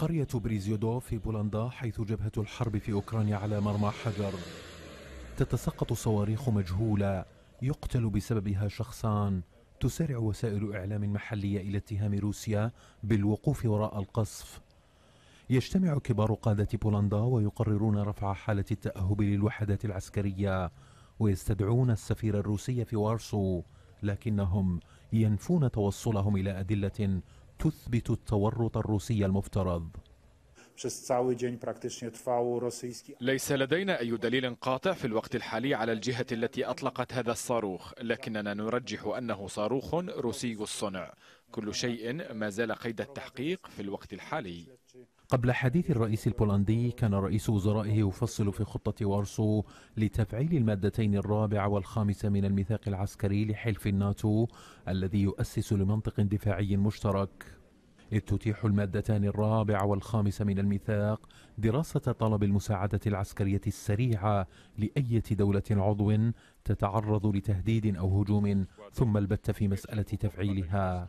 قرية بريزيودو في بولندا حيث جبهة الحرب في أوكرانيا على مرمى حجر تتساقط صواريخ مجهولة يقتل بسببها شخصان تسارع وسائل إعلام محلية إلى اتهام روسيا بالوقوف وراء القصف يجتمع كبار قادة بولندا ويقررون رفع حالة التأهب للوحدات العسكرية ويستدعون السفير الروسي في وارسو لكنهم ينفون توصلهم إلى أدلة تثبت التورط الروسي المفترض ليس لدينا أي دليل قاطع في الوقت الحالي على الجهة التي أطلقت هذا الصاروخ لكننا نرجح أنه صاروخ روسي الصنع كل شيء ما زال قيد التحقيق في الوقت الحالي قبل حديث الرئيس البولندي كان رئيس وزرائه يفصل في خطة وارسو لتفعيل المادتين الرابعة والخامسة من الميثاق العسكري لحلف الناتو الذي يؤسس لمنطق دفاعي مشترك إذ تتيح المادتان الرابعة والخامسة من الميثاق دراسة طلب المساعدة العسكرية السريعة لأية دولة عضو تتعرض لتهديد أو هجوم ثم البت في مسألة تفعيلها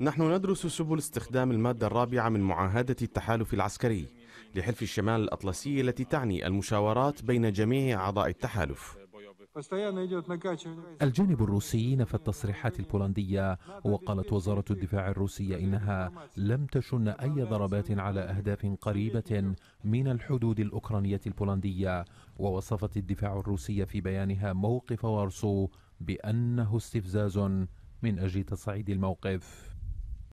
نحن ندرس سبل استخدام المادة الرابعة من معاهدة التحالف العسكري لحلف الشمال الأطلسي التي تعني المشاورات بين جميع أعضاء التحالف الجانب الروسيين في التصريحات البولندية وقالت وزارة الدفاع الروسية إنها لم تشن أي ضربات على أهداف قريبة من الحدود الأوكرانية البولندية ووصفت الدفاع الروسية في بيانها موقف وارسو بأنه استفزاز من أجل تصعيد الموقف